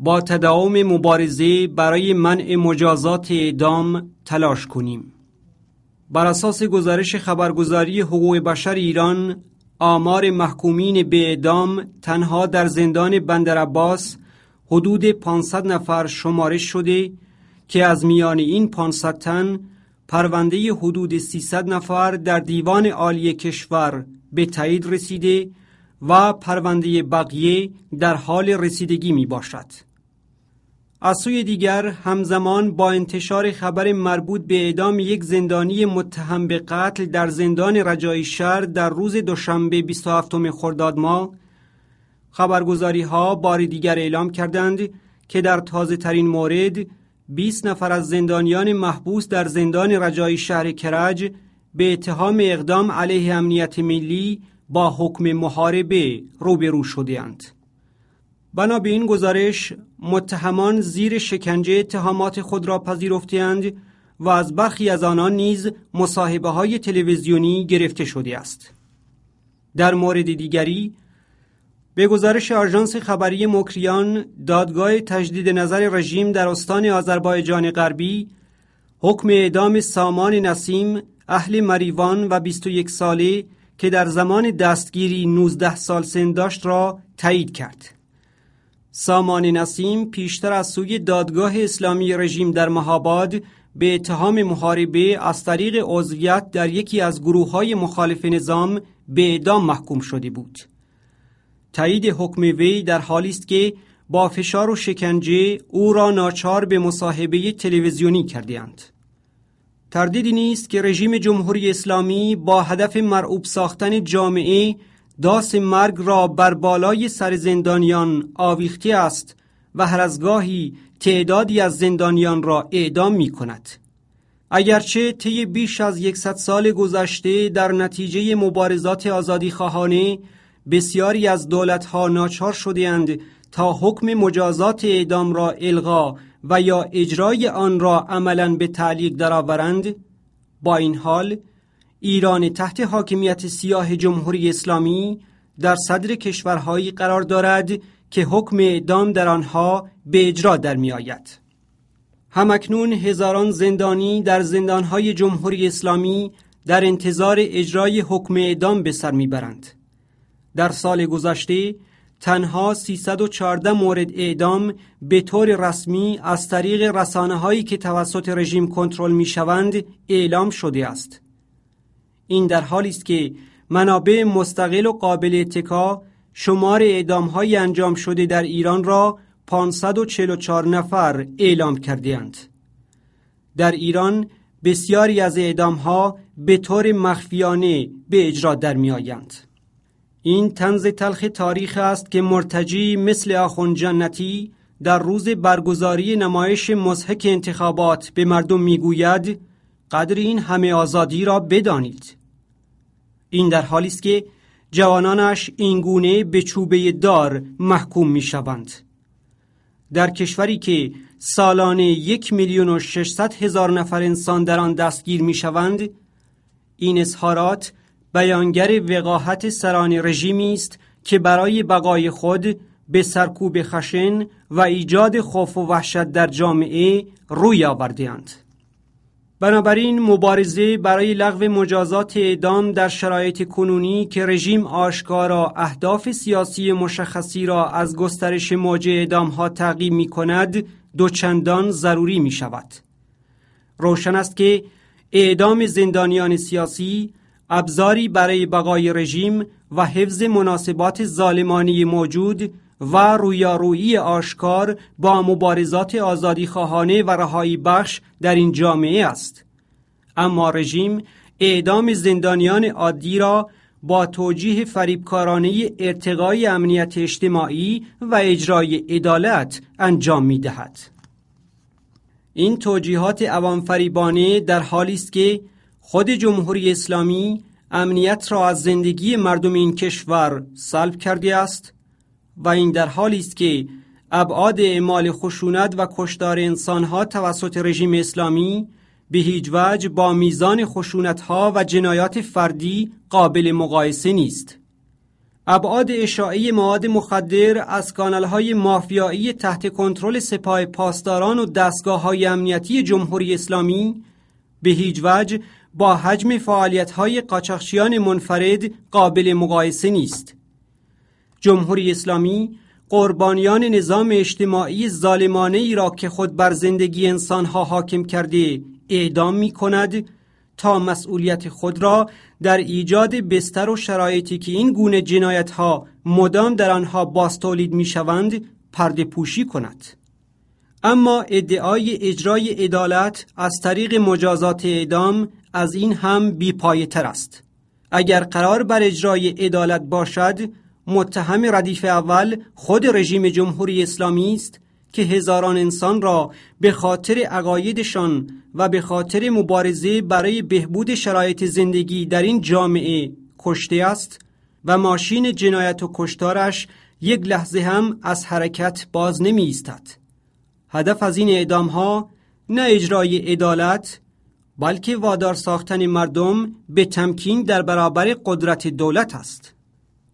با تداوم مبارزه برای منع مجازات اعدام تلاش کنیم بر اساس گزارش خبرگزاری حقوق بشر ایران آمار محکومین به اعدام تنها در زندان بندرعباس حدود 500 نفر شمارش شده که از میان این 500 تن پرونده حدود 300 نفر در دیوان عالی کشور به تایید رسیده و پرونده بقیه در حال رسیدگی می باشد. از سوی دیگر همزمان با انتشار خبر مربوط به اعدام یک زندانی متهم به قتل در زندان رجای شهر در روز دوشنبه 27 خرداد ماه خبرگزاری ها بار دیگر اعلام کردند که در تازه ترین مورد 20 نفر از زندانیان محبوس در زندان رجای شهر کرج به اتهام اقدام علیه امنیت ملی با حکم محاربه روبرو شدهاند. بنا به این گزارش متهمان زیر شکنجه اتهامات خود را پذیرفتند و از برخی از آنان نیز مصاحبه های تلویزیونی گرفته شده است در مورد دیگری به گزارش آژانس خبری مکریان دادگاه تجدید نظر رژیم در استان آذربایجان غربی حکم اعدام سامان نسیم اهل مریوان و 21 ساله که در زمان دستگیری 19 سال سن داشت را تایید کرد سامان نسیم پیشتر از سوی دادگاه اسلامی رژیم در مهاباد به اتهام محاربه از طریق عضویت در یکی از گروه های مخالف نظام به اعدام محکوم شده بود. تایید حکم وی در حالی است که با فشار و شکنجه او را ناچار به مصاحبه تلویزیونی اند. تردیدی نیست که رژیم جمهوری اسلامی با هدف مرعوب ساختن جامعه داس مرگ را بر بالای سر زندانیان آویخته است و هر از گاهی تعدادی از زندانیان را اعدام می کند. اگرچه طی بیش از یکصد سال گذشته در نتیجه مبارزات آزادی خواهانه بسیاری از دولتها ناچار شدهاند تا حکم مجازات اعدام را الغا و یا اجرای آن را عملا به تعلیق درآورند با این حال ایران تحت حاکمیت سیاه جمهوری اسلامی در صدر کشورهایی قرار دارد که حکم اعدام در آنها به اجرا در می آید. همکنون هزاران زندانی در زندانهای جمهوری اسلامی در انتظار اجرای حکم اعدام به سر میبرند. در سال گذشته تنها 314 مورد اعدام به طور رسمی از طریق رسانه هایی که توسط رژیم کنترل می شوند اعلام شده است. این در حالی است که منابع مستقل و قابل اتکا شمار های انجام شده در ایران را 544 نفر اعلام کردهاند. در ایران بسیاری از ها به طور مخفیانه به اجرا در می آیند. این تنز تلخ تاریخ است که مرتجی مثل آخون جنتی در روز برگزاری نمایش مزهک انتخابات به مردم گوید، قدر این همه آزادی را بدانید این در حالی است که جوانانش اینگونه به چوبه دار محکوم می شوند. در کشوری که سالانه یک میلیون و ششصد هزار نفر انسان در آن دستگیر می شوند این اظهارات بیانگر وقاحت سران رژیمی است که برای بقای خود به سرکوب خشن و ایجاد خوف و وحشت در جامعه روی آوردهاند. بنابراین مبارزه برای لغو مجازات اعدام در شرایط کنونی که رژیم آشکارا اهداف سیاسی مشخصی را از گسترش موج اعدام ها تعقیب می کند دوچندان ضروری می شود. روشن است که اعدام زندانیان سیاسی ابزاری برای بقای رژیم و حفظ مناسبات ظالمانی موجود و رویارویی آشکار با مبارزات آزادی آزادیخواهانه و رهایی بخش در این جامعه است اما رژیم اعدام زندانیان عادی را با توجیه فریبکارانه ارتقای امنیت اجتماعی و اجرای عدالت انجام می دهد. این توجیهات عوام در حالی است که خود جمهوری اسلامی امنیت را از زندگی مردم این کشور سلب کرده است و این در حالی است که ابعاد اعمال خشونت و کشدار انسانها توسط رژیم اسلامی به هیچ وجه با میزان خشونتها و جنایات فردی قابل مقایسه نیست. ابعاد اشاعی مواد مخدر از های مافیایی تحت کنترل سپاه پاسداران و دستگاه های امنیتی جمهوری اسلامی به هیچ وجه با حجم فعالیت های قاچاقچیان منفرد قابل مقایسه نیست. جمهوری اسلامی قربانیان نظام اجتماعی ظالمانه ای را که خود بر زندگی انسانها حاکم کرده اعدام می کند تا مسئولیت خود را در ایجاد بستر و شرایطی که این گونه جنایت ها مدام در آنها باستولید می شوند پرده پوشی کند اما ادعای اجرای عدالت از طریق مجازات اعدام از این هم بیپایه تر است اگر قرار بر اجرای عدالت باشد متهم ردیف اول خود رژیم جمهوری اسلامی است که هزاران انسان را به خاطر عقایدشان و به خاطر مبارزه برای بهبود شرایط زندگی در این جامعه کشته است و ماشین جنایت و کشتارش یک لحظه هم از حرکت باز نمی استد هدف از این اعدام ها نه اجرای عدالت بلکه وادار ساختن مردم به تمکین در برابر قدرت دولت است.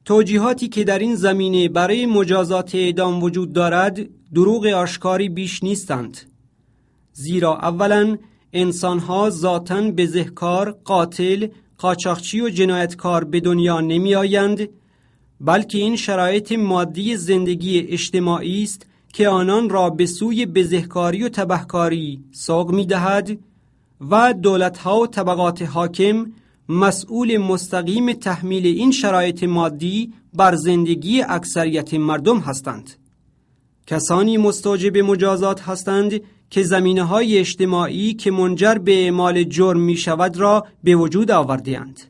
توجیهاتی که در این زمینه برای مجازات اعدام وجود دارد دروغ آشکاری بیش نیستند زیرا اولا انسانها ذاتا بزهکار، قاتل، قاچاقچی و جنایتکار به دنیا نمی آیند بلکه این شرایط مادی زندگی اجتماعی است که آنان را به سوی بزهکاری و تبهکاری سوق می دهد و دولتها و طبقات حاکم مسئول مستقیم تحمیل این شرایط مادی بر زندگی اکثریت مردم هستند کسانی مستوجب مجازات هستند که زمینه های اجتماعی که منجر به اعمال جرم می شود را به وجود آورده اند.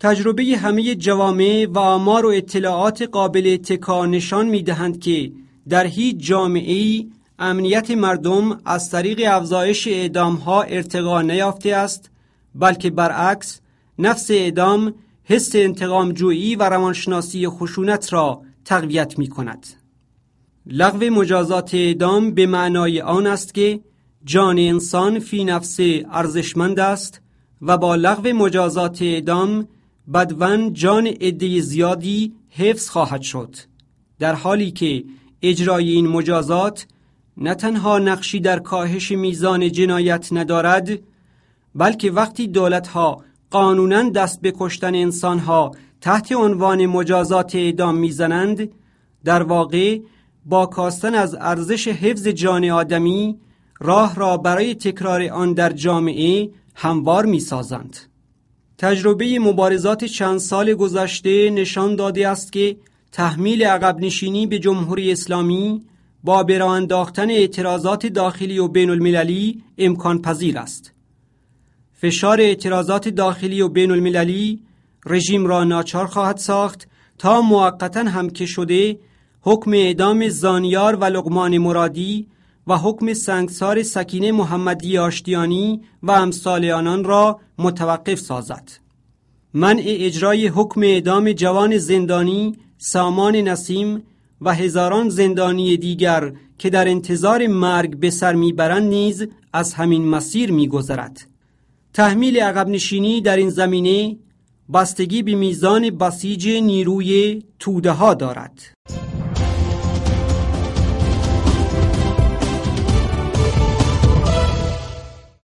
تجربه همه جوامع و آمار و اطلاعات قابل اتکا نشان می دهند که در هیچ جامعه امنیت مردم از طریق افزایش اعدام ها ارتقا نیافته است بلکه برعکس نفس اعدام حس انتقام جویی و روانشناسی خشونت را تقویت می کند. لغو مجازات اعدام به معنای آن است که جان انسان فی نفس ارزشمند است و با لغو مجازات اعدام بدون جان عده زیادی حفظ خواهد شد در حالی که اجرای این مجازات نه تنها نقشی در کاهش میزان جنایت ندارد بلکه وقتی ها قانونا دست به کشتن انسانها تحت عنوان مجازات اعدام میزنند در واقع با کاستن از ارزش حفظ جان آدمی راه را برای تکرار آن در جامعه هموار میسازند تجربه مبارزات چند سال گذشته نشان داده است که تحمیل عقب نشینی به جمهوری اسلامی با برانداختن اعتراضات داخلی و بین المللی امکان پذیر است. فشار اعتراضات داخلی و بین المللی رژیم را ناچار خواهد ساخت تا موقتا هم که شده حکم اعدام زانیار و لقمان مرادی و حکم سنگسار سکینه محمدی آشتیانی و امثال آنان را متوقف سازد منع اجرای حکم اعدام جوان زندانی سامان نسیم و هزاران زندانی دیگر که در انتظار مرگ به سر میبرند نیز از همین مسیر میگذرد تحمیل عقب نشینی در این زمینه بستگی به میزان بسیج نیروی توده ها دارد.